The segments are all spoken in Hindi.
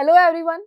Hello everyone.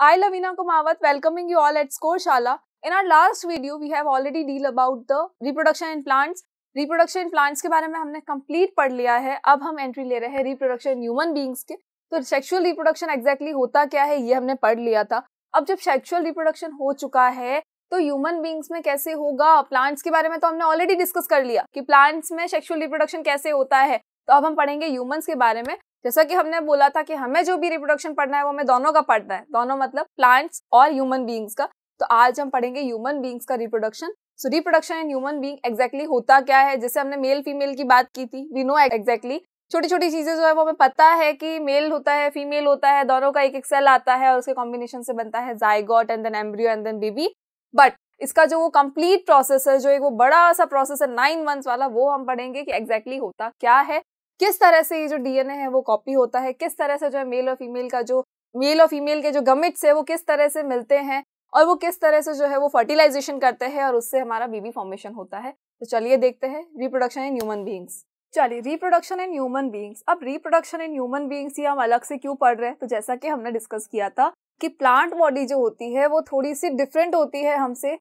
I Lavina Kumawat welcoming you all at Scoreshala. In our last video we have already deal about the reproduction in plants. Reproduction in plants के बारे में हमने कंप्लीट पढ़ लिया है अब हम एंट्री ले रहे हैं रिप्रोडक्शन ह्यूमन बींग्स के तो सेक्सुअल रिप्रोडक्शन एक्जैक्टली होता क्या है ये हमने पढ़ लिया था अब जब सेक्शुअल रिप्रोडक्शन हो चुका है तो ह्यूमन बींग्स में कैसे होगा प्लांट्स के बारे में तो हमने ऑलरेडी डिस्कस कर लिया कि प्लांट्स में सेक्सुअल रिप्रोडक्शन कैसे होता है तो अब हम पढ़ेंगे ह्यूमंस के बारे में जैसा कि हमने बोला था कि हमें जो भी रिप्रोडक्शन पढ़ना है वो हमें दोनों का पढ़ना है दोनों मतलब प्लांट्स और ह्यूमन बींग्स का तो आज हम पढ़ेंगे ह्यूमन बींग्स का reproduction so reproduction in human being exactly होता क्या है जैसे हमने मेल फीमेल की बात की थी वी नो एक्जैक्टली छोटी छोटी चीजें जो है वो हमें पता है कि मेल होता है फीमेल होता है दोनों का एक एक सेल आता है और उसके कॉम्बिनेशन से बनता है zygote and then embryo and then baby but इसका जो वो कंप्लीट प्रोसेस है जो एक वो बड़ा सा प्रोसेस है नाइन मंथ्स वाला वो हम पढ़ेंगे कि एग्जैक्टली exactly होता क्या है किस तरह से ये जो डीएनए है वो कॉपी होता है किस तरह से जो है मेल और फीमेल का जो मेल और फीमेल के जो गमिट्स है वो किस तरह से मिलते हैं और वो किस तरह से जो है वो फर्टिलाइजेशन करते हैं और उससे हमारा बेबी फॉर्मेशन होता है तो चलिए देखते हैं रिप्रोडक्शन इन ह्यूमन बींग्स चलिए रिप्रोडक्शन इन ह्यूमन बींग्स अब रिप्रोडक्शन इन ह्यूमन बींग्स ये हम अलग से क्यों पढ़ रहे हैं तो जैसा कि हमने डिस्कस किया था कि प्लांट बॉडी जो होती है वो थोड़ी सी डिफरेंट होती है हमसे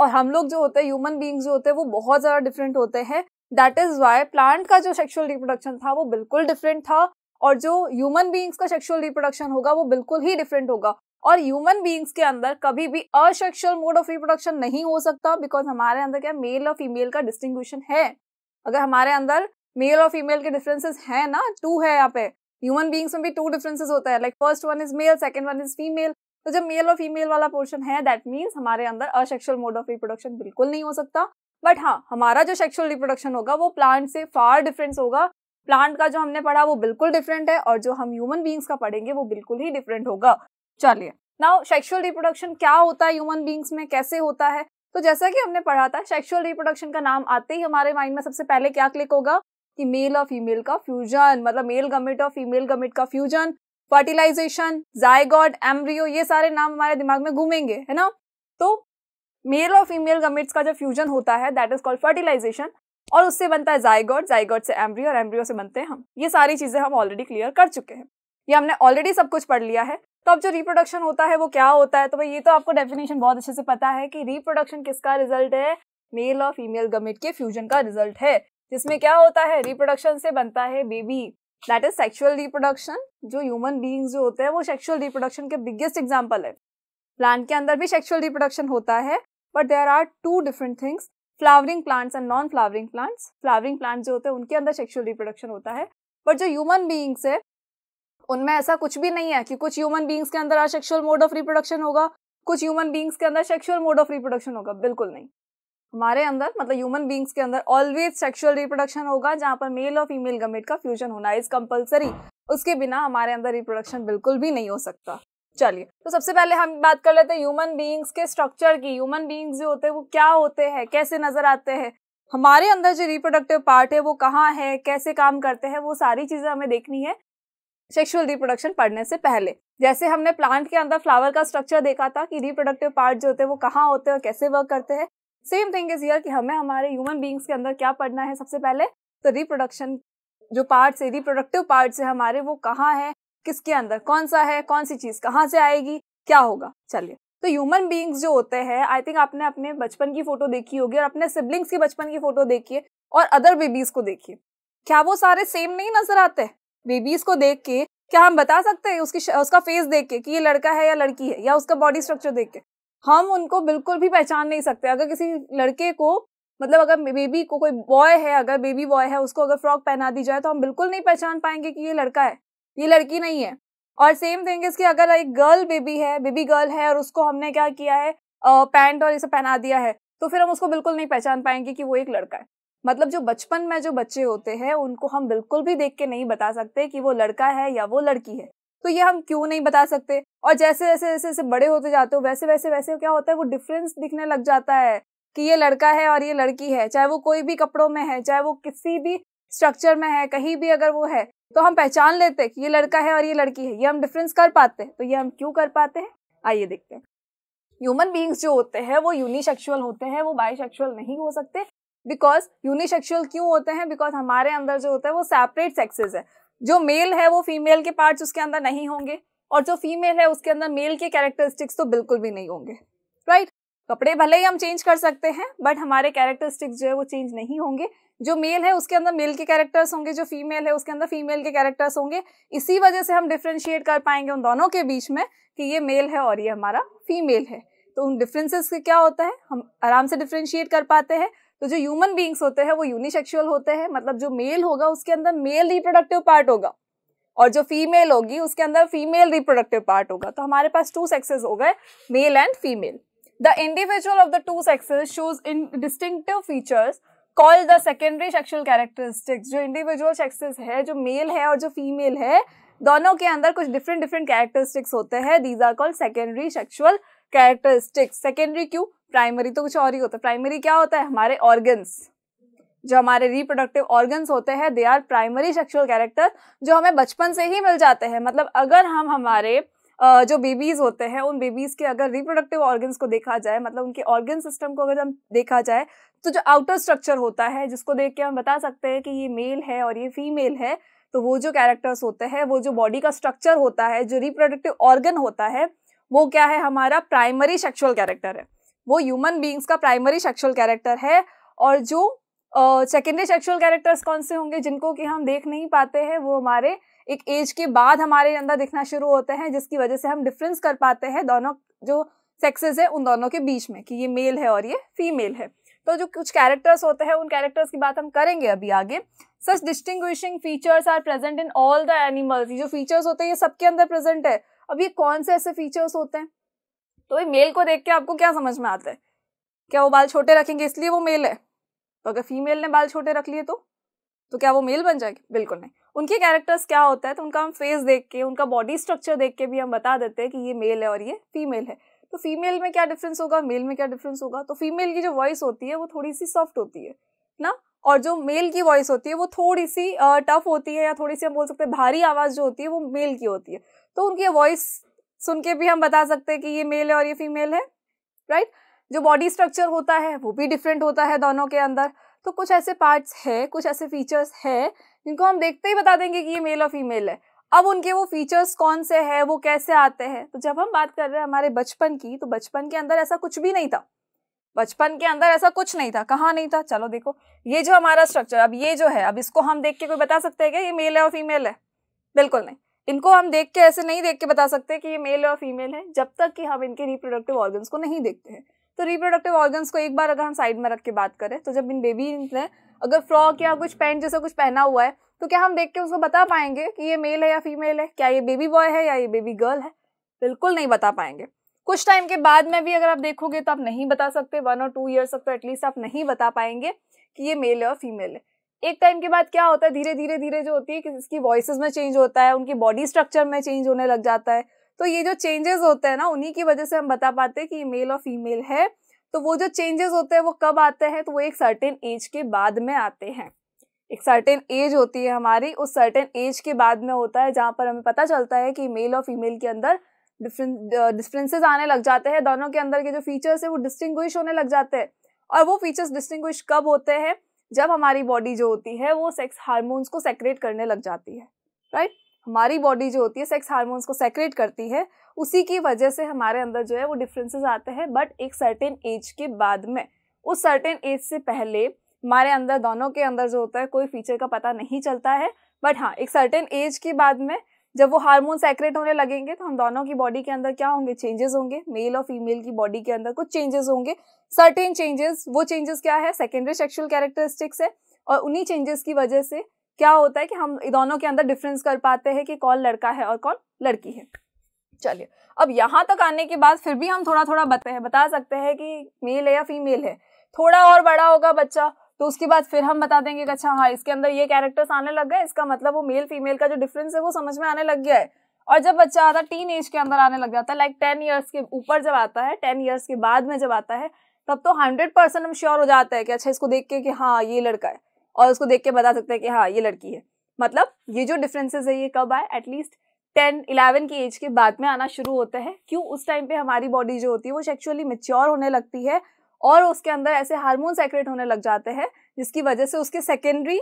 और हम लोग जो होते हैं ह्यूमन बींग्स जो होते हैं वो बहुत ज़्यादा डिफरेंट होते हैं दैट इज वाई प्लांट का जो सेक्शुअल रिप्रोडक्शन था वो बिल्कुल डिफरेंट था और जो ह्यूमन बींग्स का सेक्शुअल रिप्रोडक्शन होगा वो बिल्कुल ही डिफरेंट होगा और ह्यूमन बींग्स के अंदर कभी भी असेक्शुअल मोड ऑफ रिप्रोडक्शन नहीं हो सकता बिकॉज हमारे अंदर क्या मेल और फीमेल का डिस्टिंग्विशन है अगर हमारे अंदर मेल और फीमेल के डिफरेंसेस हैं ना टू है यहाँ पे ह्यूमन बींग्स में भी टू डिफरेंसेस होता है like first one is male second one is female तो जब मेल और फीमेल वाला पोर्शन है दैट मीन्स हमारे अंदर असेक्शुअल मोड ऑफ रिप्रोडक्शन बिल्कुल नहीं हो सकता बट हाँ हमारा जो सेक्सुअल रिप्रोडक्शन होगा वो प्लांट से फार डिफरेंस होगा प्लांट का जो हमने पढ़ा वो बिल्कुल डिफरेंट है और जो हम ह्यूमन बींग्स का पढ़ेंगे वो बिल्कुल ही डिफरेंट होगा चलिए नाउ सेक्सुअल रिप्रोडक्शन क्या होता है ह्यूमन बींग्स में कैसे होता है तो जैसा कि हमने पढ़ा था सेक्सुअल रिप्रोडक्शन का नाम आते ही हमारे माइंड में सबसे पहले क्या क्लिक होगा कि मेल और फीमेल का फ्यूजन मतलब मेल गमिट और फीमेल गमिट का फ्यूजन फर्टिलाइजेशन जायगॉड एम्ब्रियो ये सारे नाम हमारे दिमाग में घूमेंगे है ना तो मेल और फीमेल गमेट्स का जो फ्यूजन होता है दैट इज कॉल्ड फर्टिलाइजेशन और उससे बनता है जायगॉड जाइगॉड से एम्ब्रियो और एम्ब्रियो से बनते हैं हम ये सारी चीज़ें हम ऑलरेडी क्लियर कर चुके हैं ये हमने ऑलरेडी सब कुछ पढ़ लिया है तो अब जो रिप्रोडक्शन होता है वो क्या होता है तो भाई ये तो आपको डेफिनेशन बहुत अच्छे से पता है कि रिप्रोडक्शन किसका रिजल्ट है मेल और फीमेल गमेट के फ्यूजन का रिजल्ट है जिसमें क्या होता है रिप्रोडक्शन से बनता है baby that is sexual reproduction जो ह्यूमन बींग्स जो होते हैं वो सेक्सुअल रिप्रोडक्शन के बिगेस्ट एग्जाम्पल है प्लांट के अंदर भी सेक्सुअल रिप्रोडक्शन होता है but there are two different things flowering plants and non flowering plants flowering plants जो होते हैं उनके अंदर सेक्शुअल रिप्रोडक्शन होता है बट जो ह्यूमन बींग्स है उनमें ऐसा कुछ भी नहीं है कि कुछ ह्यूमन बींग्स के अंदर सेक्शुअल मोड ऑफ रिप्रोडक्शन होगा कुछ ह्यूमन बींग्स के अंदर सेक्शुअल मोड ऑफ रिप्रोडक्शन होगा बिल्कुल नहीं हमारे अंदर मतलब ह्यूमन बींग्स के अंदर ऑलवेज सेक्शुअल रिप्रोडक्शन होगा जहाँ पर मेल और फीमेल गमेट का फ्यूजन होना इज कंपलसरी उसके बिना हमारे अंदर रिप्रोडक्शन बिल्कुल भी नहीं हो सकता चलिए तो सबसे पहले हम बात कर लेते हैं ह्यूमन बींग्स के स्ट्रक्चर की ह्यूमन बींग्स जो होते हैं वो क्या होते हैं कैसे नजर आते हैं हमारे अंदर जो रिप्रोडक्टिव पार्ट है वो कहाँ है कैसे काम करते हैं वो सारी चीज़ें हमें देखनी है सेक्सुअल रिप्रोडक्शन पढ़ने से पहले जैसे हमने प्लांट के अंदर फ्लावर का स्ट्रक्चर देखा था कि रिप्रोडक्टिव पार्ट जो होते हैं वो कहाँ होते हैं और कैसे वर्क करते हैं सेम थिंग इज यर कि हमें हमारे ह्यूमन बींग्स के अंदर क्या पढ़ना है सबसे पहले तो रिप्रोडक्शन जो पार्ट्स है रिप्रोडक्टिव पार्ट्स है हमारे वो कहाँ है किसके अंदर कौन सा है कौन सी चीज़ कहाँ से आएगी क्या होगा चलिए तो ह्यूमन बींग्स जो होते हैं आई थिंक आपने अपने बचपन की फोटो देखी होगी और अपने सिबलिंग्स की बचपन की फोटो देखिए और अदर बेबीज को देखिए क्या वो सारे सेम नहीं नजर आते बेबीज को देख के क्या हम बता सकते हैं उसकी उसका फेस देख के कि ये लड़का है या लड़की है या उसका बॉडी स्ट्रक्चर देख के हम उनको बिल्कुल भी पहचान नहीं सकते अगर किसी लड़के को मतलब अगर बेबी को कोई बॉय है अगर बेबी बॉय है उसको अगर फ्रॉक पहना दी जाए तो हम बिल्कुल नहीं पहचान पाएंगे कि ये लड़का है ये लड़की नहीं है और सेम थिंग इसकी अगर एक गर्ल बेबी है बेबी गर्ल है और उसको हमने क्या किया है पैंट और इसे पहना दिया है तो फिर हम उसको बिल्कुल नहीं पहचान पाएंगे कि वो एक लड़का है मतलब जो बचपन में जो बच्चे होते हैं उनको हम बिल्कुल भी देख के नहीं बता सकते कि वो लड़का है या वो लड़की है तो ये हम क्यों नहीं बता सकते और जैसे जैसे जैसे जैसे बड़े होते जाते हो वैसे वैसे वैसे क्या होता है वो डिफरेंस दिखने लग जाता है कि ये लड़का है और ये लड़की है चाहे वो कोई भी कपड़ों में है चाहे वो किसी भी स्ट्रक्चर में है कहीं भी अगर वो है तो हम पहचान लेते हैं कि ये लड़का है और ये लड़की है ये हम डिफरेंस कर पाते हैं तो ये हम क्यों कर पाते हैं आइए देखते हैं ह्यूमन बींग्स जो होते हैं वो यूनिसेक्सुअल होते हैं वो बाइसेक्सुअल नहीं हो सकते बिकॉज यूनिसेक्सुअल क्यों होते हैं बिकॉज हमारे अंदर जो होता है वो सेपरेट सेक्सेस है जो मेल है वो फीमेल के पार्ट्स उसके अंदर नहीं होंगे और जो फीमेल है उसके अंदर मेल के कैरेक्टरिस्टिक्स तो बिल्कुल भी नहीं होंगे राइट right? कपड़े भले ही हम चेंज कर सकते हैं बट हमारे कैरेक्टरिस्टिक्स जो है वो चेंज नहीं होंगे जो मेल है उसके अंदर मेल के कैरेक्टर्स होंगे जो फीमेल है उसके अंदर फीमेल के कैरेक्टर्स होंगे इसी वजह से हम डिफ्रेंशिएट कर पाएंगे उन दोनों के बीच में कि ये मेल है और ये हमारा फीमेल है तो उन डिफरेंसेस के क्या होता है हम आराम से डिफ्रेंशिएट कर पाते हैं तो जो ह्यूमन बींग्स होते हैं वो यूनिसेक्शुअल होते हैं मतलब जो मेल होगा उसके अंदर मेल रिप्रोडक्टिव पार्ट होगा और जो फीमेल होगी उसके अंदर फीमेल रिप्रोडक्टिव पार्ट होगा तो हमारे पास टू सेक्सेस हो गए male and female the individual of the two sexes shows in distinctive features call the secondary sexual characteristics जो इंडिविजुअल सेक्सेस है जो मेल है और जो फीमेल है दोनों के अंदर कुछ डिफरेंट डिफरेंट कैरेक्टरिस्टिक्स होते हैं these are called secondary sexual characteristics secondary क्यों प्राइमरी तो कुछ और ही होता है प्राइमरी क्या होता है हमारे ऑर्गन्स जो हमारे रिप्रोडक्टिव ऑर्गन्स होते हैं they are primary sexual character जो हमें बचपन से ही मिल जाते हैं मतलब अगर हम हमारे जो बेबीज़ होते हैं उन बेबीज़ के अगर रिप्रोडक्टिव ऑर्गन्स को देखा जाए मतलब उनके ऑर्गन सिस्टम को अगर हम देखा जाए तो जो आउटर स्ट्रक्चर होता है जिसको देख के हम बता सकते हैं कि ये मेल है और ये फीमेल है तो वो जो कैरेक्टर्स होते हैं वो जो बॉडी का स्ट्रक्चर होता है जो रिप्रोडक्टिव ऑर्गन होता है वो क्या है हमारा प्राइमरी सेक्शुअल कैरेक्टर है वो ह्यूमन बींग्स का प्राइमरी सेक्शुअल कैरेक्टर है और जो सेकेंडरी सेक्सुअल कैरेक्टर्स कौन से होंगे जिनको कि हम देख नहीं पाते हैं वो हमारे एक एज के बाद हमारे अंदर दिखना शुरू होते हैं जिसकी वजह से हम डिफरेंस कर पाते हैं दोनों जो सेक्सेस है उन दोनों के बीच में कि ये मेल है और ये फीमेल है तो जो कुछ कैरेक्टर्स होते हैं उन कैरेक्टर्स की बात हम करेंगे अभी आगे such distinguishing features are present in all the animals ये जो फीचर्स होते हैं ये सबके अंदर प्रेजेंट है अब ये कौन से ऐसे फीचर्स होते हैं तो ये मेल को देख के आपको क्या समझ में आता है क्या वो बाल छोटे रखेंगे इसलिए वो मेल है तो अगर फीमेल ने बाल छोटे रख लिए तो तो क्या वो मेल बन जाएगी बिल्कुल नहीं उनके कैरेक्टर्स क्या होता है तो उनका हम फेस देख के उनका बॉडी स्ट्रक्चर देख के भी हम बता देते हैं कि ये मेल है और ये फीमेल है तो फीमेल में क्या डिफरेंस होगा मेल में क्या डिफरेंस होगा तो फीमेल की जो वॉइस होती है वो थोड़ी सी सॉफ्ट होती है ना और जो मेल की वॉइस होती है वो थोड़ी सी टफ होती है या थोड़ी सी हम बोल सकते हैं भारी आवाज़ जो होती है वो मेल की होती है तो उनकी वॉइस सुन के भी हम बता सकते हैं कि ये मेल है और ये फीमेल है राइट right? जो बॉडी स्ट्रक्चर होता है वो भी डिफरेंट होता है दोनों के अंदर तो कुछ ऐसे पार्ट्स है कुछ ऐसे फीचर्स है जिनको हम देखते ही बता देंगे कि ये मेल और फीमेल है अब उनके वो फीचर्स कौन से है वो कैसे आते हैं तो जब हम बात कर रहे हैं हमारे बचपन की तो बचपन के अंदर ऐसा कुछ भी नहीं था बचपन के अंदर ऐसा कुछ नहीं था कहाँ नहीं था चलो देखो ये जो हमारा स्ट्रक्चर अब ये जो है अब इसको हम देख के कोई बता सकते हैं क्या ये मेल है और फीमेल है बिल्कुल नहीं इनको हम देख के ऐसे नहीं देख के बता सकते कि ये मेल और फीमेल है जब तक कि हम इनके रिप्रोडक्टिव ऑर्गन्स को नहीं देखते हैं तो रिप्रोडक्टिव ऑर्गन्स को एक बार अगर हम साइड में रख के बात करें तो जब इन बेबी ने अगर फ्रॉक या कुछ पैंट जैसा कुछ पहना हुआ है तो क्या हम देख के उसको बता पाएंगे कि ये मेल है या फीमेल है क्या ये बेबी बॉय है या ये बेबी गर्ल है बिल्कुल नहीं बता पाएंगे कुछ टाइम के बाद में भी अगर आप देखोगे तो आप नहीं बता सकते वन और टू ईयर्स तक तो एटलीस्ट आप नहीं बता पाएंगे कि ये मेल है और फीमेल है एक टाइम के बाद क्या होता है धीरे धीरे धीरे जो होती है कि इसकी वॉइस में चेंज होता है उनकी बॉडी स्ट्रक्चर में चेंज होने लग जाता है तो ये जो चेंजेस होते हैं ना उन्हीं की वजह से हम बता पाते हैं कि ये मेल और फीमेल है तो वो जो चेंजेस होते हैं वो कब आते हैं तो वो एक सर्टेन एज के बाद में आते हैं एक सर्टेन एज होती है हमारी उस सर्टेन एज के बाद में होता है जहाँ पर हमें पता चलता है कि मेल और फीमेल के अंदर डिफरेंट डिफरेंसेस आने लग जाते हैं दोनों के अंदर के जो फीचर्स है वो डिस्टिंग्विश होने लग जाते हैं और वो फीचर्स डिस्टिंग्विश कब होते हैं जब हमारी बॉडी जो होती है वो सेक्स हार्मोन्स को सेक्रेट करने लग जाती है राइट हमारी बॉडी जो होती है सेक्स हार्मोन्स को सेक्रेट करती है उसी की वजह से हमारे अंदर जो है वो डिफरेंसेस आते हैं बट एक सर्टेन एज के बाद में उस सर्टेन एज से पहले हमारे अंदर दोनों के अंदर जो होता है कोई फीचर का पता नहीं चलता है बट हाँ एक सर्टेन एज के बाद में जब वो हार्मोन सेक्रेट होने लगेंगे तो हम दोनों की बॉडी के अंदर क्या होंगे चेंजेस होंगे मेल और फीमेल की बॉडी के अंदर कुछ चेंजेस होंगे सर्टेन चेंजेस वो चेंजेस क्या है सेकेंडरी सेक्शुअल कैरेक्टरिस्टिक्स है और उन्हीं चेंजेस की वजह से क्या होता है कि हम दोनों के अंदर डिफरेंस कर पाते हैं कि कौन लड़का है और कौन लड़की है चलिए अब यहाँ तक आने के बाद फिर भी हम थोड़ा थोड़ा बताते हैं बता सकते हैं कि मेल है या फीमेल है थोड़ा और बड़ा होगा बच्चा तो उसके बाद फिर हम बता देंगे कि अच्छा हाँ इसके अंदर ये कैरेक्टर्स आने लग गए इसका मतलब वो मेल फीमेल का जो डिफरेंस है वो समझ में आने लग गया है और जब बच्चा आता है टीन एज के अंदर आने लग जाता है लाइक टेन ईयर्स के ऊपर जब आता है टेन ईयर्स के बाद में जब आता है तब तो हंड्रेड परसेंट हम श्योर हो जाते हैं कि अच्छा इसको देख के कि हाँ ये लड़का है और उसको देख के बता सकते हैं कि हाँ ये लड़की है मतलब ये जो डिफरेंसेस है ये कब आए एटलीस्ट टेन इलेवन की एज के बाद में आना शुरू होता है क्यों उस टाइम पे हमारी बॉडी जो होती है वो सेक्चुअली मेच्योर होने लगती है और उसके अंदर ऐसे हार्मोन सेक्रेट होने लग जाते हैं जिसकी वजह से उसके सेकेंडरी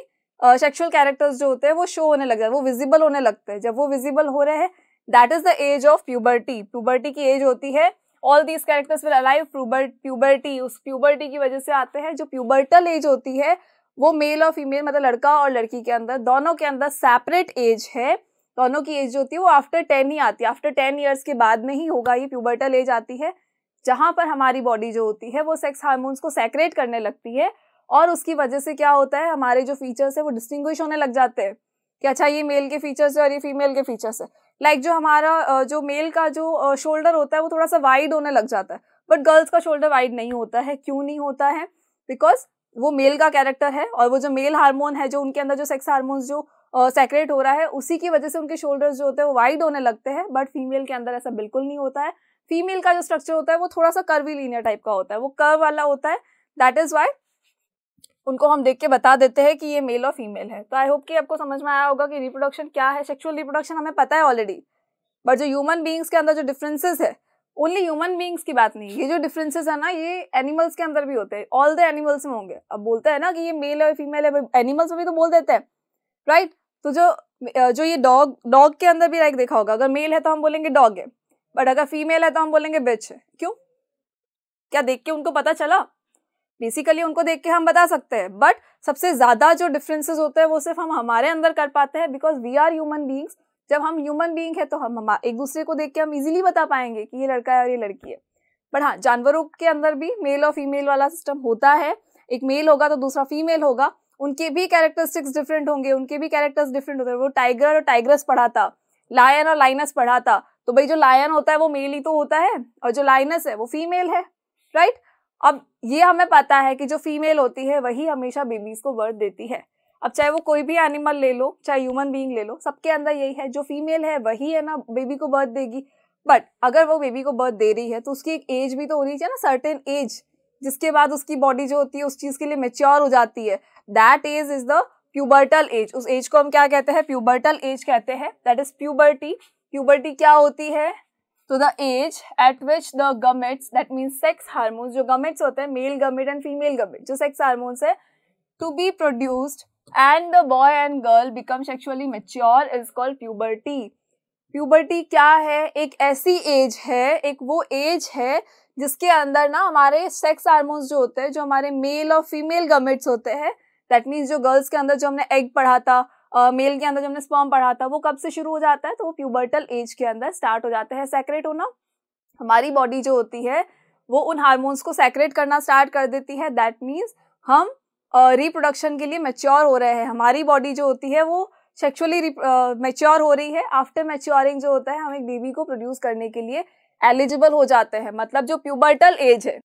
सेक्शुअल कैरेक्टर्स जो होते हैं वो शो होने लग जाते हैं वो विजिबल होने लगते हैं जब वो विजिबल हो रहे हैं that is the age of puberty puberty की एज होती है all these characters will alive puberty उस प्यूबर्टी की वजह से आते हैं जो प्यूबर्टल एज होती है वो मेल और फीमेल मतलब लड़का और लड़की के अंदर दोनों के अंदर सेपरेट एज है दोनों की एज जो होती है वो आफ्टर टेन ही आती है आफ्टर टेन ईयर्स के बाद में ही होगा ये प्यूबर्टल एज आती है जहाँ पर हमारी बॉडी जो होती है वो सेक्स हार्मोन्स को सेक्रेट करने लगती है और उसकी वजह से क्या होता है हमारे जो फीचर्स है वो डिस्टिंग्विश होने लग जाते हैं कि अच्छा ये मेल के फीचर्स है और ये फीमेल के फीचर्स है लाइक like जो हमारा जो मेल का जो शोल्डर होता है वो थोड़ा सा वाइड होने लग जाता है बट गर्ल्स का शोल्डर वाइड नहीं होता है क्यों नहीं होता है बिकॉज वो मेल का कैरेक्टर है और वो जो मेल हार्मोन है जो उनके अंदर जो सेक्स हार्मोन्स जो सेक्रेट हो रहा है उसी की वजह से उनके शोल्डर्स जो होते हैं वो वाइड होने लगते हैं बट फीमेल के अंदर ऐसा बिल्कुल नहीं होता है फीमेल का जो स्ट्रक्चर होता है वो थोड़ा सा कर्वी लीनियर टाइप का होता है वो कर्व वाला होता है दैट इज वाई उनको हम देख के बता देते हैं कि ये मेल और फीमेल है तो आई होप कि आपको समझ में आया होगा कि रिप्रोडक्शन क्या है सेक्सुअल रिप्रोडक्शन हमें पता है ऑलरेडी बट जो ह्यूमन बींग्स के अंदर जो डिफरेंसेस है ओनली ह्यूमन बींग्स की बात नहीं ये जो डिफरेंसेस है ना ये एनिमल्स के अंदर भी होते हैं ऑल द एनिमल्स में होंगे अब बोलते हैं ना कि ये मेल है फीमेल है एनिमल्स में भी तो बोल देते हैं राइट right? तो जो जो ये डॉग डॉग के अंदर भी लाइक देखा होगा अगर मेल है तो हम बोलेंगे डॉग है बट अगर फीमेल है तो हम बोलेंगे बिच है क्यों क्या देख के उनको पता चला बेसिकली उनको देख के हम बता सकते हैं बट सबसे ज़्यादा जो डिफरेंसेस होते हैं वो सिर्फ हम हमारे अंदर कर पाते हैं because we are human beings जब हम ह्यूमन बींग है तो हम हम एक दूसरे को देख के हम इजीली बता पाएंगे कि ये लड़का है और ये लड़की है बट हाँ जानवरों के अंदर भी मेल और फीमेल वाला सिस्टम होता है एक मेल होगा तो दूसरा फीमेल होगा उनके भी कैरेक्टरिस्टिक्स डिफरेंट होंगे उनके भी कैरेक्टर्स डिफरेंट होते हैं वो टाइगर और टाइग्रस पढ़ा था लायन और लाइनस पढ़ा था तो भाई जो लायन होता है वो मेल ही तो होता है और जो लाइनस है वो फीमेल है राइट अब ये हमें पता है कि जो फीमेल होती है वही हमेशा बेबीज को बर्थ देती है अब चाहे वो कोई भी एनिमल ले लो चाहे ह्यूमन बीइंग ले लो सबके अंदर यही है जो फीमेल है वही है ना बेबी को बर्थ देगी बट अगर वो बेबी को बर्थ दे रही है तो उसकी एक एज भी तो होनी चाहिए ना सर्टेन एज जिसके बाद उसकी बॉडी जो होती है उस चीज़ के लिए मेच्योर हो जाती है that age is the pubertal age उस एज को हम क्या कहते हैं प्यूबर्टल एज कहते हैं दैट इज प्यूबर्टी प्यूबर्टी क्या होती है तो the age at which the gametes that means sex hormones जो गमेट्स होते हैं male gamete and female gamete जो सेक्स हार्मोन्स है to be produced and the boy and girl become sexually mature is called puberty puberty क्या है एक ऐसी एज है एक वो एज है जिसके अंदर ना हमारे सेक्स हार्मोन्स जो होते हैं जो हमारे मेल और फीमेल गमेट्स होते हैं दैट मीन्स जो गर्ल्स के अंदर जो हमने एग पढ़ा था मेल uh, के अंदर जो हमने स्पॉम पढ़ा था वो कब से शुरू हो जाता है तो वो प्यूबर्टल एज के अंदर स्टार्ट हो जाता है सेक्रेट होना हमारी बॉडी जो होती है वो उन हार्मोन्स को सेक्रेट करना स्टार्ट कर देती है दैट मीन्स हम रिप्रोडक्शन के लिए मेच्योर हो रहे हैं हमारी बॉडी जो होती है वो सेक्सुअली मेच्योर हो रही है आफ्टर मेच्योरिंग जो होता है हम एक बेबी को प्रोड्यूस करने के लिए एलिजिबल हो जाते हैं मतलब जो प्यूबर्टल एज है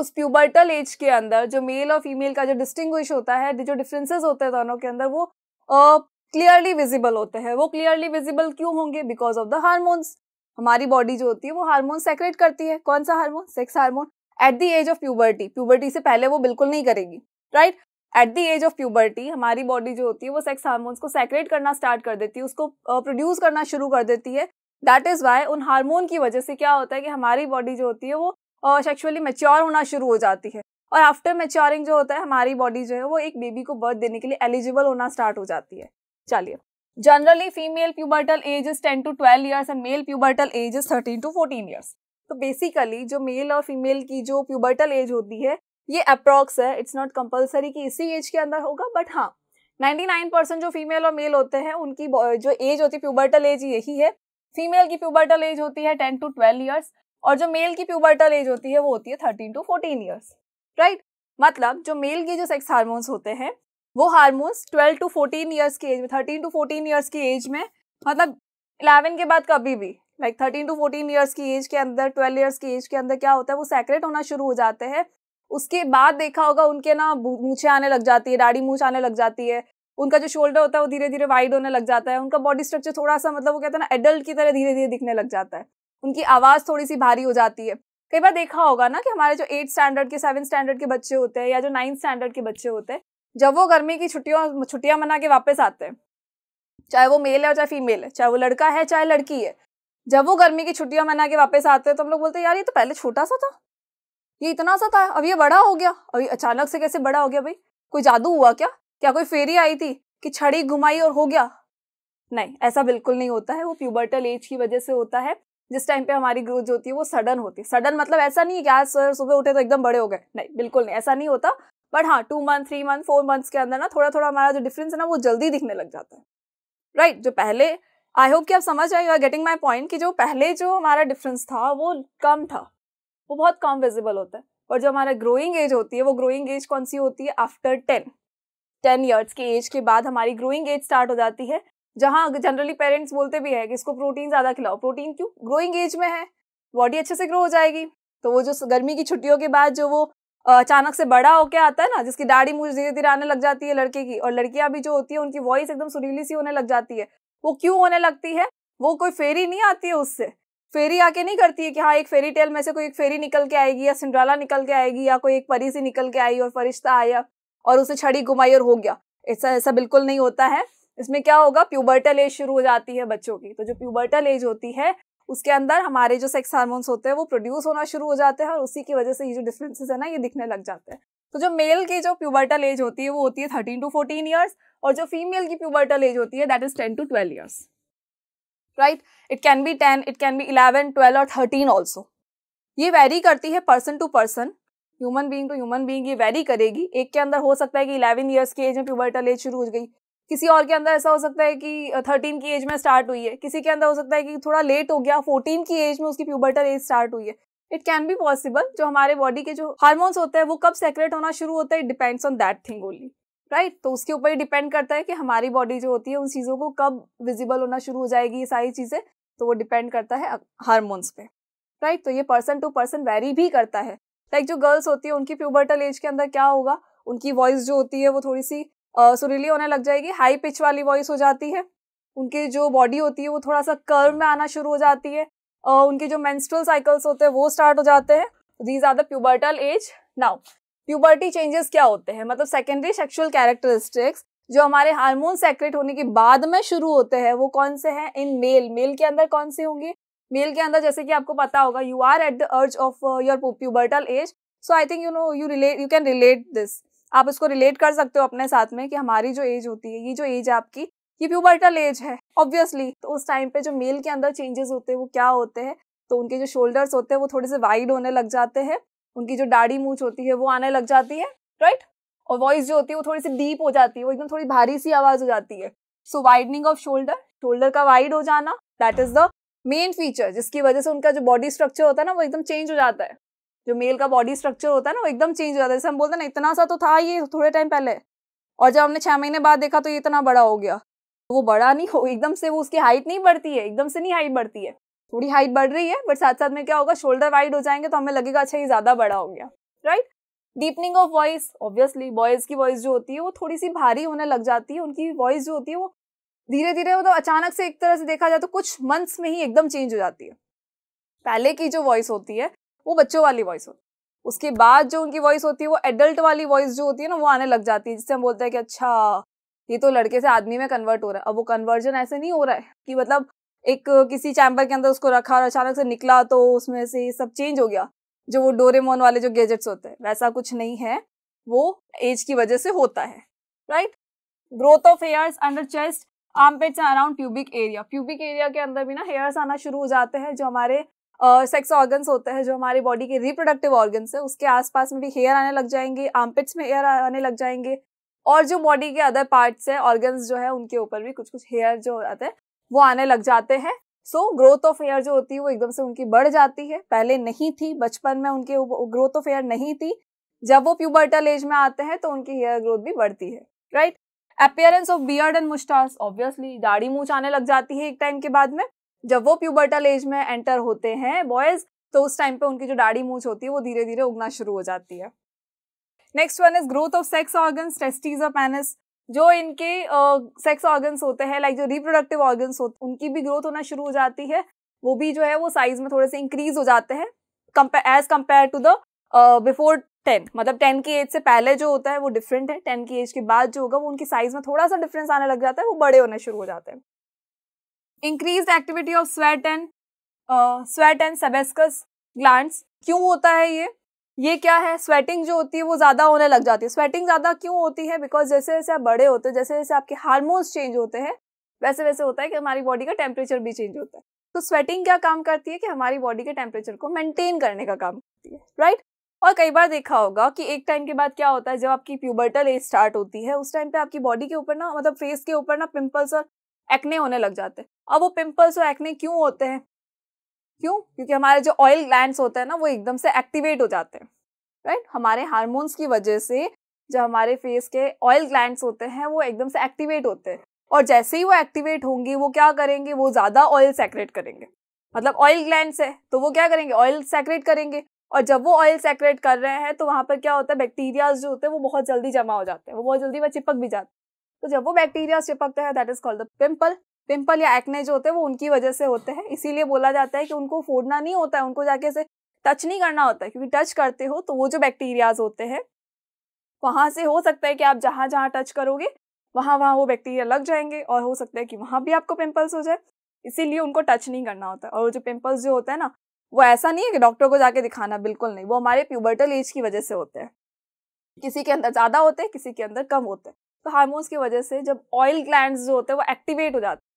उस प्यूबर्टल एज के अंदर जो मेल और फीमेल का जो डिस्टिंग्विश होता है जो डिफरेंसेस होते हैं दोनों के अंदर वो क्लियरली विजिबल होते हैं वो क्लियरली विजिबल क्यों होंगे बिकॉज ऑफ द हार्मोन्स हमारी बॉडी जो होती है वो हारमोन सेक्रेट करती है कौन सा hormone sex hormone at the age of puberty puberty से पहले वो बिल्कुल नहीं करेगी right at the age of puberty हमारी बॉडी जो होती है वो सेक्स हार्मोन्स को सेक्रेट करना स्टार्ट कर देती है उसको प्रोड्यूस uh, करना शुरू कर देती है दैट इज़ वाई उन हार्मोन की वजह से क्या होता है कि हमारी बॉडी जो होती है वो सेक्चुअली uh, मेच्योर होना शुरू हो जाती है और आफ्टर मेच्योरिंग जो होता है हमारी बॉडी जो है वो एक बेबी को बर्थ देने के लिए एलिजिबल होना स्टार्ट हो जाती है चलिए generally female pubertal age is ten to twelve years and male pubertal age is thirteen to fourteen years तो बेसिकली जो मेल और फीमेल की जो प्यूबर्टल एज होती है ये अप्रॉक्स है इट्स नॉट कंपलसरी कि इसी एज के अंदर होगा बट हाँ 99 परसेंट जो फीमेल और मेल होते हैं उनकी जो एज होती है प्यूबर्टल एज यही है फीमेल की प्यूबर्टल एज होती है 10 टू 12 ईयर्स और जो मेल की प्यूबर्टल एज होती है वो होती है 13 टू 14 ईयर्स राइट मतलब जो मेल के जो सेक्स हारमोन्स होते हैं वो हारमोन्स 12 टू 14 ईयर्स की एज में थर्टीन टू फोर्टीन ईयर्स की एज में मतलब इलेवन के बाद कभी भी like thirteen to fourteen years की एज के अंदर ट्वेल्व ईयर्स की एज के अंदर क्या होता है वो सेक्रेट होना शुरू हो जाते हैं उसके बाद देखा होगा उनके ना मूछे आने लग जाती है दाढ़ी मूछ आने लग जाती है उनका जो शोल्डर होता है वो धीरे धीरे वाइड होने लग जाता है उनका बॉडी स्ट्रक्चर थोड़ा सा मतलब वो कहते हैं ना एडल्ट की तरह धीरे धीरे दिखने लग जाता है उनकी आवाज़ थोड़ी सी भारी हो जाती है कई बार देखा होगा ना कि हमारे जो एट स्टैंडर्ड के सेवन स्टैंडर्ड के बच्चे होते हैं या जो नाइन्थ स्टैंडर्ड के बच्चे होते हैं जब वो गर्मी की छुट्टियों छुट्टियां मना के वापस आते हैं चाहे वो मेल है और चाहे फीमेल है चाहे वो लड़का है चाहे लड़की है जब वो गर्मी की छुट्टियां मना के वापस आते हैं तो हम लोग बोलते हैं यार ये तो पहले छोटा सा था ये इतना सा था अब ये बड़ा हो गया अभी अचानक से कैसे बड़ा हो गया भाई कोई जादू हुआ क्या क्या कोई फेरी आई थी कि छड़ी घुमाई और हो गया नहीं ऐसा बिल्कुल नहीं होता है वो प्यूबर्टल एज की वजह से होता है जिस टाइम पे हमारी ग्रोथ जो होती है वो सडन होती है सडन मतलब ऐसा नहीं है कि आज सुबह उठे तो एकदम बड़े हो गए नहीं बिल्कुल नहीं ऐसा नहीं होता बट हाँ two month three month four months के अंदर ना थोड़ा थोड़ा हमारा जो डिफरेंस है ना वो जल्दी दिखने लग जाता है राइट right, जो पहले आई होप कि आप समझ आए you are getting my point कि जो पहले जो हमारा डिफरेंस था वो कम था वो बहुत कम विजिबल होता है और जो हमारा ग्रोइंग एज होती है वो ग्रोइंग एज कौन सी होती है आफ्टर टेन टेन ईयर्स की एज के बाद हमारी ग्रोइंग एज स्टार्ट हो जाती है जहाँ जनरली पेरेंट्स बोलते भी है कि इसको प्रोटीन ज़्यादा खिलाओ प्रोटीन क्यों ग्रोइंग एज में है बॉडी अच्छे से ग्रो हो जाएगी तो वो जो गर्मी की छुट्टियों के बाद जो वो अचानक से बड़ा होकर आता है ना जिसकी दाढ़ी मुझे धीरे धीरे आने लग जाती है लड़के की और लड़कियां भी जो होती है उनकी वॉइस एकदम सुरीली सी होने लग जाती है वो क्यों होने लगती है वो कोई फेरी नहीं आती है उससे फेरी आके नहीं करती है कि हाँ एक फेरी टेल में से कोई एक फेरी निकल के आएगी या सिंड्राला निकल के आएगी या कोई एक परी से निकल के आई और फरिश्ता आया और उसे छड़ी घुमाई और हो गया ऐसा ऐसा बिल्कुल नहीं होता है इसमें क्या होगा प्यूबर्टल एज शुरू हो जाती है बच्चों की तो जो प्यूबर्टल एज होती है उसके अंदर हमारे जो सेक्स हार्मोन्स होते हैं वो प्रोड्यूस होना शुरू हो जाते हैं और उसी की वजह से ये जो डिफरेंसेस है ना ये दिखने लग जाते हैं तो जो मेल की जो प्यूबर्टल एज होती है वो होती है थर्टीन टू फोर्टीन ईयर्स और जो फीमेल की प्यूबर्टल एज होती है that is ten to twelve years right it can be ten it can be eleven twelve और थर्टीन ऑल्सो ये वेरी करती है person to person human being to human being ये वेरी करेगी एक के अंदर हो सकता है कि इलेवन ईयर्स की एज में प्यूबर्टल एज शुरू हो गई किसी और के अंदर ऐसा हो सकता है कि थर्टीन की एज में स्टार्ट हुई है किसी के अंदर हो सकता है कि थोड़ा लेट हो गया फोर्टीन की एज में उसकी प्यूबर्टल एज स्टार्ट हुई है इट कैन बी पॉसिबल जो हमारे बॉडी के जो हार्मोन्स होते हैं वो कब सेक्रेट होना शुरू होता है it depends on that thing only right तो उसके ऊपर ही डिपेंड करता है कि हमारी बॉडी जो होती है उन चीज़ों को कब विजिबल होना शुरू हो जाएगी ये सारी चीज़ें तो वो डिपेंड करता है हारमोन्स पे राइट तो ये पर्सन टू पर्सन वेरी भी करता है लाइक जो गर्ल्स होती है उनकी प्यूबर्टल एज के अंदर क्या होगा उनकी वॉइस जो होती है वो थोड़ी सी सुरीली होने लग जाएगी हाई पिच वाली वॉइस हो जाती है उनकी जो बॉडी होती है वो थोड़ा सा कर्व में आना शुरू हो जाती है उनके जो मेंस्ट्रुअल साइकिल्स होते हैं वो स्टार्ट हो जाते हैं these are the pubertal age now puberty changes क्या होते हैं मतलब सेकेंडरी सेक्शुअल कैरेक्टरिस्टिक्स जो हमारे हार्मोन सेक्रेट होने के बाद में शुरू होते हैं वो कौन से हैं इन मेल मेल के अंदर कौन से होंगे मेल के अंदर जैसे कि आपको पता होगा यू आर एट द अर्ज of your pubertal age so I think you know you relate you can relate this आप इसको रिलेट कर सकते हो अपने साथ में कि हमारी जो एज होती है ये जो एज आपकी ये प्यूबर्टल एज है ऑब्वियसली तो उस टाइम पे जो मेल के अंदर चेंजेस होते हैं वो क्या होते हैं तो उनके जो शोल्डर्स होते हैं वो थोड़े से वाइड होने लग जाते हैं उनकी जो डाढ़ी मूछ होती है वो आने लग जाती है राइट और वॉइस जो होती है वो थोड़ी सी डीप हो जाती है वो एकदम थोड़ी भारी सी आवाज़ हो जाती है so widening of shoulder shoulder का वाइड हो जाना that is the main feature जिसकी वजह से उनका जो बॉडी स्ट्रक्चर होता है ना वो एकदम चेंज हो जाता है जो मेल का बॉडी स्ट्रक्चर होता है ना वो एकदम चेंज हो जाता है जैसे हम बोलते हैं ना इतना सा तो था ये थोड़े टाइम पहले और जब हमने छः महीने बाद देखा तो ये इतना बड़ा हो गया वो बड़ा नहीं हो एकदम से वो उसकी हाइट नहीं बढ़ती है एकदम से नहीं हाइट बढ़ती है थोड़ी हाइट बढ़ रही है बट साथ साथ में क्या होगा शोल्डर वाइड हो जाएंगे तो हमें लगेगा अच्छा ये ज़्यादा बड़ा हो गया right deepening of voice obviously boys की वॉइस जो होती है वो थोड़ी सी भारी होने लग जाती है उनकी वॉइस जो होती है वो धीरे धीरे मतलब तो अचानक से एक तरह से देखा जाए तो कुछ मंथ्स में ही एकदम चेंज हो जाती है पहले की जो वॉइस होती है वो बच्चों वाली वॉइस होती है उसके बाद जो उनकी वॉइस होती है वो एडल्ट वाली वॉइस जो होती है ना वो आने लग जाती है जिससे हम बोलते हैं कि अच्छा ये तो लड़के से आदमी में कन्वर्ट हो रहा है अब वो कन्वर्जन ऐसे नहीं हो रहा है कि मतलब एक किसी चैम्बर के अंदर उसको रखा और अचानक से निकला तो उसमें से सब चेंज हो गया जो वो डोरेमोन वाले जो गैजेट्स होते हैं वैसा कुछ नहीं है वो एज की वजह से होता है right growth of hairs under chest armpits around pubic area pubic area के अंदर भी ना हेयर्स आना शुरू हो जाते हैं जो हमारे सेक्स uh, ऑर्गन्स होते हैं जो हमारी बॉडी के रिप्रोडक्टिव ऑर्गन्स है उसके आसपास में भी हेयर आने लग जाएंगे आर्मपिट्स में हेयर आने लग जाएंगे और जो बॉडी के अदर पार्ट्स है ऑर्गन्स जो है उनके ऊपर भी कुछ कुछ हेयर जो आते हैं वो आने लग जाते हैं सो ग्रोथ ऑफ हेयर जो होती है वो एकदम से उनकी बढ़ जाती है पहले नहीं थी बचपन में उनके ग्रोथ ऑफ हेयर नहीं थी जब वो प्यूबर्टल एज में आते हैं तो उनकी हेयर ग्रोथ भी बढ़ती है right appearance of beard and moustaches obviously दाढ़ी मूछ आने लग जाती है एक टाइम के बाद में जब वो प्यूबर्टल एज में एंटर होते हैं बॉयज तो उस टाइम पे उनकी जो दाढ़ी मूछ होती है वो धीरे धीरे उगना शुरू हो जाती है next one is growth of sex organs testes और पैनस जो इनके सेक्स ऑर्गन्स होते हैं लाइक जो रिप्रोडक्टिव ऑर्गन्स होते हैं उनकी भी ग्रोथ होना शुरू हो जाती है वो भी जो है वो साइज में थोड़े से इंक्रीज हो जाते हैं as compare to the before ten मतलब टेन की एज से पहले जो होता है वो डिफरेंट है टेन की एज के बाद जो होगा वो उनकी साइज में थोड़ा सा डिफरेंस आने लग जाता है वो बड़े होने शुरू हो जाते हैं increase activity of sweat and sweat and sebaceous gland क्यों होता है ये ये क्या है स्वेटिंग जो होती है वो ज़्यादा होने लग जाती है स्वेटिंग ज़्यादा क्यों होती है बिकॉज जैसे जैसे आप बड़े होते हैं जैसे जैसे आपके हार्मोन्स चेंज होते हैं वैसे वैसे होता है कि हमारी बॉडी का टेम्परेचर भी चेंज होता है तो स्वेटिंग क्या काम करती है कि हमारी बॉडी के टेम्परेचर को मेंटेन करने का काम करती है राइट और कई बार देखा होगा कि एक टाइम के बाद क्या होता है जब आपकी प्यूबर्टल एज स्टार्ट होती है उस टाइम पे आपकी बॉडी के ऊपर ना मतलब फेस के ऊपर ना पिंपल्स और एक्ने होने लग जाते हैं अब वो पिंपल्स और एक्ने क्यों होते हैं क्यों क्योंकि हमारे जो ऑयल ग्लैंड होते हैं ना वो एकदम से एक्टिवेट हो जाते हैं राइट हमारे हारमोन्स की वजह से जो हमारे फेस के ऑयल ग्लैंड होते हैं वो एकदम से एक्टिवेट होते हैं और जैसे ही वो एक्टिवेट होंगे वो क्या करेंगे वो ज़्यादा ऑयल सेक्रेट करेंगे मतलब ऑयल ग्लैंड है तो वो क्या करेंगे ऑयल सेक्रेट करेंगे और जब वो ऑयल सेक्रेट कर रहे हैं तो वहाँ पर क्या होता है बैक्टीरियाज जो होते हैं वो बहुत जल्दी जमा हो जाते हैं वो बहुत जल्दी वह चिपक भी जाते हैं तो जब वो बैक्टीरिया चिपकते हैं that is called the pimple pimple या एक्ने जो होते हैं वो उनकी वजह से होते हैं इसीलिए बोला जाता है कि उनको फोड़ना नहीं होता है उनको जाके से टच नहीं करना होता है क्योंकि टच करते हो तो वो जो बैक्टीरियाज होते हैं वहाँ से हो सकता है कि आप जहाँ जहाँ टच करोगे वहाँ वहाँ वो बैक्टीरिया लग जाएंगे और हो सकता है कि वहाँ भी आपको पिंपल्स हो जाए इसीलिए उनको टच नहीं करना होता है और जो पिंपल्स जो होता है ना वो ऐसा नहीं है कि डॉक्टर को जाके दिखाना बिल्कुल नहीं वो हमारे प्यूबर्टल एज की वजह से होते हैं किसी के अंदर ज़्यादा होते हैं किसी के अंदर कम होते हैं तो हार्मोन्स की वजह से जब ऑयल ग्लैंड जो होते हैं वो एक्टिवेट हो जाते हैं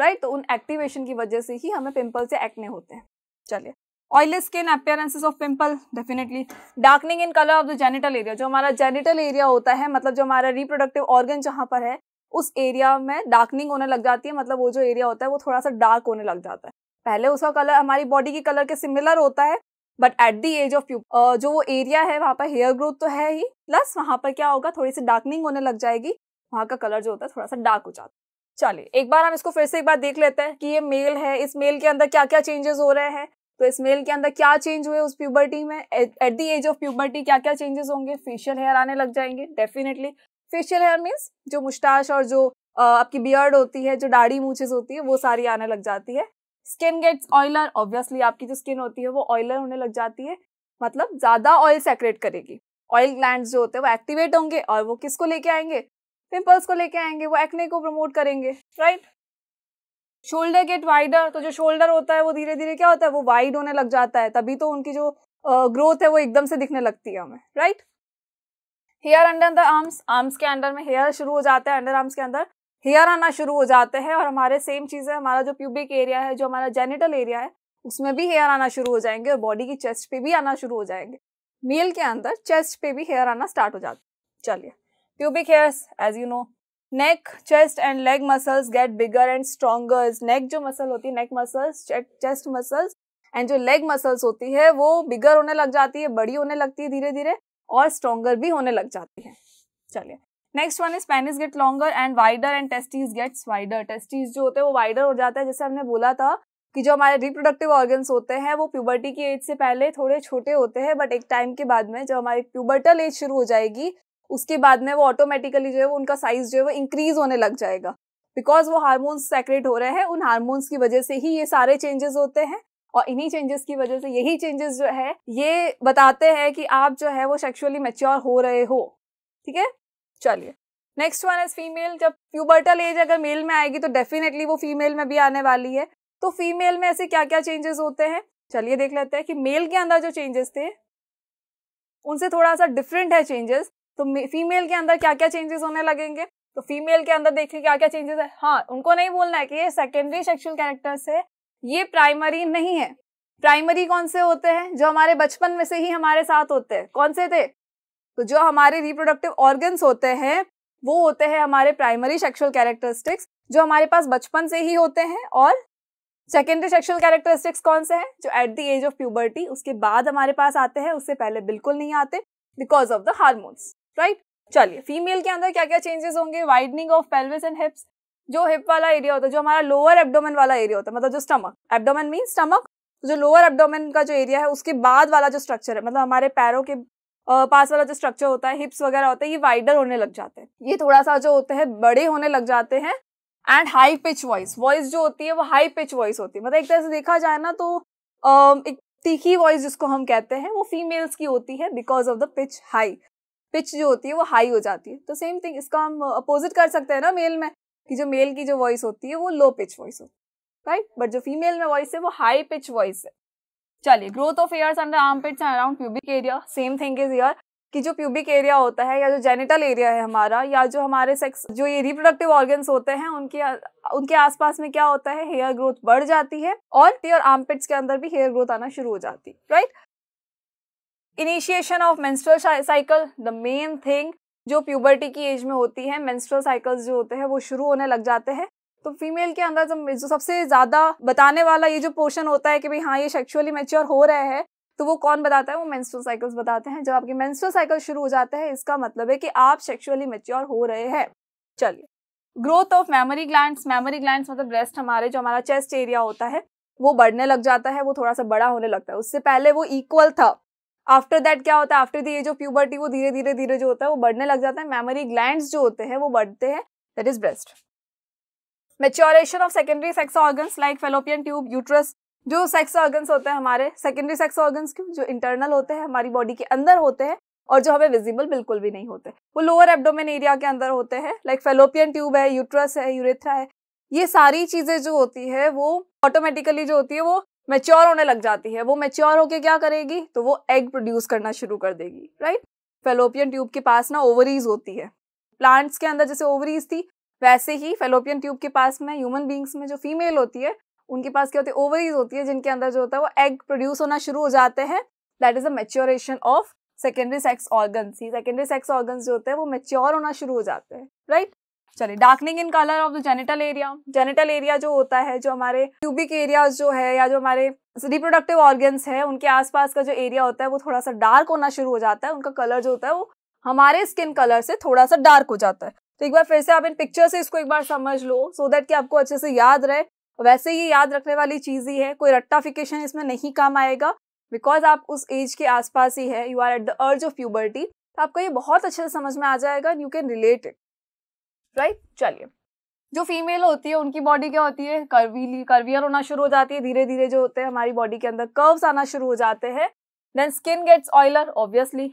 राइट तो उन एक्टिवेशन की वजह से ही हमें पिंपल से एक्ने होते हैं चलिए oily skin appearances of pimple definitely darkening in colour of the genital area जो हमारा जेनिटल एरिया होता है मतलब जो हमारा रिप्रोडक्टिव ऑर्गन जहाँ पर है उस एरिया में डार्कनिंग होने लग जाती है मतलब वो जो एरिया होता है वो थोड़ा सा डार्क होने लग जाता है पहले उसका कलर हमारी बॉडी के कलर के सिमिलर होता है but at the age of जो वो एरिया है वहाँ पर हेयर ग्रोथ तो है ही प्लस वहाँ पर क्या होगा थोड़ी सी डार्कनिंग होने लग जाएगी वहाँ का कलर जो होता है थोड़ा सा डार्क हो जाता है चलिए एक बार हम इसको फिर से एक बार देख लेते हैं कि ये मेल है इस मेल के अंदर क्या क्या चेंजेस हो रहे हैं तो इस मेल के अंदर क्या चेंज हुए उस प्यूबर्टी में at the age of puberty क्या क्या चेंजेस होंगे फेशियल हेयर आने लग जाएंगे डेफिनेटली फेशियल हेयर मीन्स जो मुस्टाश और जो आपकी बियर्ड होती है जो दाढ़ी मूचेज होती है वो सारी आने लग जाती है स्किन गेट्स ऑयलर ऑब्वियसली आपकी जो स्किन होती है वो ऑयलर होने लग जाती है मतलब ज़्यादा ऑयल सेक्रेट करेगी ऑयल ग्लैंड जो होते हैं वो एक्टिवेट होंगे और वो किसको लेके आएंगे पिंपल्स को लेके आएंगे वो एक्ने को प्रमोट करेंगे राइट शोल्डर गेट वाइडर तो जो शोल्डर होता है वो धीरे धीरे क्या होता है वो वाइड होने लग जाता है तभी तो उनकी जो ग्रोथ है वो एकदम से दिखने लगती है हमें right hair under the arms arms के अंडर में हेयर शुरू हो जाता है अंडर आर्म्स के अंदर हेयर आना शुरू हो जाते हैं और हमारे सेम चीज़ है हमारा जो प्यूबिक एरिया है जो हमारा जेनिटल एरिया है उसमें भी हेयर आना शुरू हो जाएंगे और बॉडी की चेस्ट पे भी आना शुरू हो जाएंगे मेल के अंदर चेस्ट पे भी हेयर आना स्टार्ट हो जाता है चलिए Pubic hairs, as you know. Neck chest and leg muscles get bigger and strongers neck जो मसल होती है नेक मसल्स चेस्ट एंड जो लेग मसल्स होती है वो बिगर होने लग जाती है बड़ी होने लगती है धीरे धीरे और स्ट्रोंगर भी होने लग जाती है चलिए next one is penis get longer and wider and testes gets wider testes जो होते हैं वो वाइडर हो जाता है जैसे हमने बोला था कि जो हमारे रिप्रोडक्टिव ऑर्गन्स होते हैं वो प्यूबर्टी की एज से पहले थोड़े छोटे होते हैं बट एक टाइम के बाद में जब हमारी प्यूबर्टल एज शुरू हो जाएगी उसके बाद में वो ऑटोमेटिकली जो है वो उनका साइज जो है वो इंक्रीज होने लग जाएगा बिकॉज वो हार्मोन्स सेक्रेट हो रहे हैं उन हार्मोन्स की वजह से ही ये सारे चेंजेस होते हैं और इन्हीं चेंजेस की वजह से यही चेंजेस जो है ये बताते हैं कि आप जो है वो सेक्सुअली मेच्योर हो रहे हो ठीक है चलिए नेक्स्ट वन इज फीमेल जब प्यूबर्टल एज अगर मेल में आएगी तो डेफिनेटली वो फीमेल में भी आने वाली है तो फीमेल में ऐसे क्या क्या चेंजेस होते हैं चलिए देख लेते हैं कि मेल के अंदर जो चेंजेस थे उनसे थोड़ा सा डिफरेंट है चेंजेस तो फीमेल के अंदर क्या क्या चेंजेस होने लगेंगे तो फीमेल के अंदर देखिए क्या क्या चेंजेस है हाँ उनको नहीं बोलना है कि ये सेकेंडरी सेक्शुअल कैरेक्टर्स है ये प्राइमरी नहीं है प्राइमरी कौन से होते हैं जो हमारे बचपन में से ही हमारे साथ होते हैं कौन से थे तो जो हमारे रिप्रोडक्टिव ऑर्गन्स होते हैं वो होते हैं हमारे प्राइमरी सेक्शुअल कैरेक्टरिस्टिक्स जो हमारे पास बचपन से ही होते हैं और सेकेंडरी सेक्शुअल कैरेक्टरिस्टिक्स कौन से हैं जो at the age of puberty उसके बाद हमारे पास आते हैं उससे पहले बिल्कुल नहीं आते because of the hormones right चलिए फीमेल के अंदर क्या क्या चेंजेस होंगे widening of pelvis and hips जो हिप वाला एरिया होता है जो हमारा लोअर एब्डोमेन वाला एरिया होता है मतलब जो स्टमक एब्डोमेन मीन स्टमक जो लोअर एब्डोमेन का जो एरिया है उसके बाद वाला जो स्ट्रक्चर है मतलब हमारे पैरों के पास वाला जो स्ट्रक्चर होता है हिप्स वगैरह होता है ये वाइडर होने लग जाते हैं ये थोड़ा सा जो होते हैं बड़े होने लग जाते हैं and high pitch voice voice जो होती है वो हाई पिच वॉइस होती है मतलब एक तरह से देखा जाए ना तो एक तीखी वॉइस जिसको हम कहते हैं वो फीमेल्स की होती है because of the pitch high pitch जो होती है वो हाई हो जाती है तो सेम थिंग इसका हम अपोजिट कर सकते हैं ना मेल में कि जो मेल की जो वॉइस होती है वो लो पिच वॉइस होती है राइट बट जो फीमेल में वॉइस है वो हाई पिच वॉइस है चलिए growth of hair under armpits around pubic area same thing is here कि जो प्यूबिक एरिया होता है या जो जेनिटल एरिया है हमारा या जो हमारे सेक्स जो ये रिप्रोडक्टिव ऑर्गन्स होते हैं उनके उनके आसपास में क्या होता है हेयर ग्रोथ बढ़ जाती है और प्योर आर्मपिट्स के अंदर भी हेयर ग्रोथ आना शुरू हो जाती है right initiation of menstrual cycle the main thing जो प्यूबर्टी की एज में होती है मेंस्ट्रुअल साइकिल्स जो होते हैं वो शुरू होने लग जाते हैं तो फीमेल के अंदर जो, जो सबसे ज़्यादा बताने वाला ये जो पोर्शन होता है कि भाई हाँ ये सेक्चुअली मेच्योर हो रहे हैं तो वो कौन बताता है वो मेंस्ट्रुअल साइकिल्स बताते हैं जब आपकी मेंस्ट्रुअल साइकिल शुरू हो जाते हैं इसका मतलब है कि आप सेक्चुअली मेच्योर हो रहे हैं चलिए growth of mammary gland mammary gland मतलब ब्रेस्ट हमारे जो हमारा चेस्ट एरिया होता है वो बढ़ने लग जाता है वो थोड़ा सा बड़ा होने लगता है उससे पहले वो इक्वल था आफ्टर दैट क्या होता है after the age of puberty वो धीरे धीरे धीरे जो होता है वो बढ़ने लग जाता है मेमोरी ग्लैंड जो होते हैं वो बढ़ते हैं that is breast maturation of secondary sex organs like fallopian tube uterus जो सेक्स ऑर्गन्स होते हैं हमारे सेकेंडरी सेक्स ऑर्गन्स क्यों जो इंटरनल होते हैं हमारी बॉडी के अंदर होते हैं और जो हमें विजिबल बिल्कुल भी नहीं होते वो लोअर एब्डोमेन एरिया के अंदर होते हैं लाइक फेलोपियन ट्यूब है यूट्रस है यूरेथ्रा है ये सारी चीज़ें जो होती है वो ऑटोमेटिकली जो होती है वो मेच्योर होने लग जाती है वो मेच्योर होके क्या करेगी तो वो एग प्रोड्यूस करना शुरू कर देगी राइट फेलोपियन ट्यूब के पास ना ओवरीज होती है प्लांट्स के अंदर जैसे ओवरीज थी वैसे ही फेलोपियन ट्यूब के पास में ह्यूमन बींग्स में जो फीमेल होती है उनके पास क्या होती है ओवरीज होती है जिनके अंदर जो होता है वो एग प्रोड्यूस होना शुरू हो जाते हैं that is a maturation of secondary sex organs ही सेकेंडरी सेक्स ऑर्गन्स जो होते हैं वो मेच्योर होना शुरू हो जाते हैं राइट चलिए darkening in colour of the genital area genital area जो होता है जो हमारे ट्यूबिक एरिया जो है या जो हमारे रिप्रोडक्टिव ऑर्गन्स है उनके आसपास का जो एरिया होता है वो थोड़ा सा डार्क होना शुरू हो जाता है उनका कलर जो होता है वो हमारे स्किन कलर से थोड़ा सा डार्क हो जाता है तो एक बार फिर से आप इन पिक्चर से इसको एक बार समझ लो सो so देट कि आपको अच्छे से याद रहे वैसे ये याद रखने वाली चीज़ ही है कोई रट्टाफिकेशन इसमें नहीं काम आएगा बिकॉज आप उस एज के आसपास ही है यू आर एट द अर्ज ऑफ प्यूबर्टी तो आपको ये बहुत अच्छे से समझ में आ जाएगा and you can relate it right चलिए जो फीमेल होती है उनकी बॉडी क्या होती है कर्वीली करवियर होना शुरू हो जाती है धीरे धीरे जो होते हैं हमारी बॉडी के अंदर कर्व्स आना शुरू हो जाते हैं then skin gets oilier obviously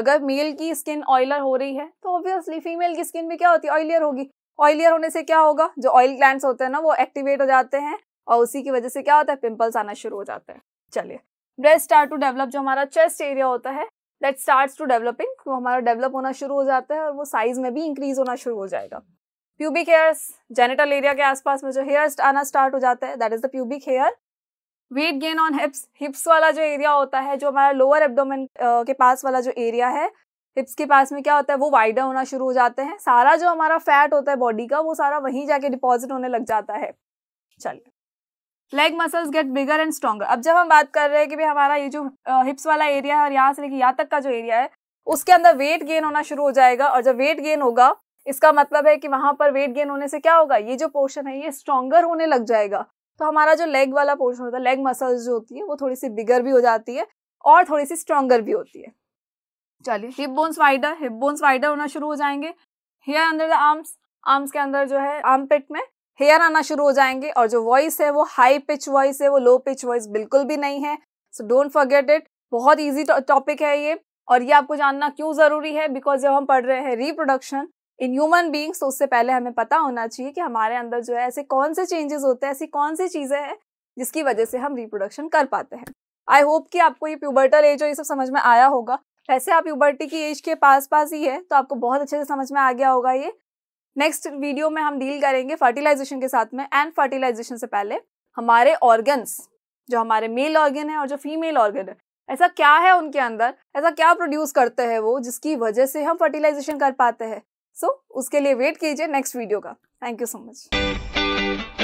अगर मेल की स्किन ऑयलर हो रही है तो ऑब्वियसली फीमेल की स्किन भी क्या होती है ऑयलियर होगी ऑयलियर होने से क्या होगा जो ऑयल ग्लैंड होते हैं ना वो एक्टिवेट हो जाते हैं और उसी की वजह से क्या होता है पिंपल्स आना शुरू हो जाते हैं चलिए ब्रेस्ट स्टार्ट टू डेवलप जो हमारा चेस्ट एरिया होता है दैट स्टार्ट्स टू डेवलपिंग वो हमारा डेवलप होना शुरू हो जाता है और वो साइज में भी इंक्रीज होना शुरू हो जाएगा प्यूबिक हेयर्स जेनेटल एरिया के आसपास में जो हेयर्स आना स्टार्ट हो जाता है that is the pubic hair weight gain on hips hips वाला जो एरिया होता है जो हमारा लोअर एब्डोमेन के पास वाला जो एरिया है हिप्स के पास में क्या होता है वो वाइडर होना शुरू हो जाते हैं सारा जो हमारा फैट होता है बॉडी का वो सारा वहीं जाके डिपॉजिट होने लग जाता है चलिए leg muscles get bigger and stronger अब जब हम बात कर रहे हैं कि भाई हमारा ये जो हिप्स वाला एरिया है और यहाँ से लेकिन यहाँ तक का जो एरिया है उसके अंदर वेट गेन होना शुरू हो जाएगा और जब वेट गेन होगा इसका मतलब है कि वहाँ पर वेट गेन होने से क्या होगा ये जो पोर्शन है ये स्ट्रॉगर होने लग जाएगा तो हमारा जो लेग वाला पोर्शन होता है लेग मसल्स जो होती है वो थोड़ी सी बिगर भी हो जाती है और थोड़ी सी स्ट्रॉगर भी होती है चलिए hip bones wider hip bones wider होना शुरू हो जाएंगे hair under the arms arms के अंदर जो है आर्म पिट में हेयर आना शुरू हो जाएंगे और जो वॉइस है वो हाई पिच वॉइस है वो लो पिच वॉइस बिल्कुल भी नहीं है सो डोंट फॉरगेट इट बहुत ईजी टॉपिक है ये और ये आपको जानना क्यों ज़रूरी है बिकॉज जब हम पढ़ रहे हैं रिप्रोडक्शन इन ह्यूमन बींग्स तो उससे पहले हमें पता होना चाहिए कि हमारे अंदर जो है ऐसे कौन से चेंजेस होते हैं ऐसी कौन सी चीज़ें हैं जिसकी वजह से हम रिप्रोडक्शन कर पाते हैं आई होप कि आपको ये प्यूबर्टल एज और ये सब समझ में आया होगा वैसे आप प्यूबर्टी की एज के पास पास ही है तो आपको बहुत अच्छे से समझ में आ गया होगा ये नेक्स्ट वीडियो में हम डील करेंगे फर्टिलाइजेशन के साथ में एंड फर्टिलाइजेशन से पहले हमारे ऑर्गन्स जो हमारे मेल ऑर्गन है और जो फीमेल ऑर्गन है ऐसा क्या है उनके अंदर ऐसा क्या प्रोड्यूस करते हैं वो जिसकी वजह से हम फर्टिलाइजेशन कर पाते हैं सो so, उसके लिए वेट कीजिए नेक्स्ट वीडियो का थैंक यू सो मच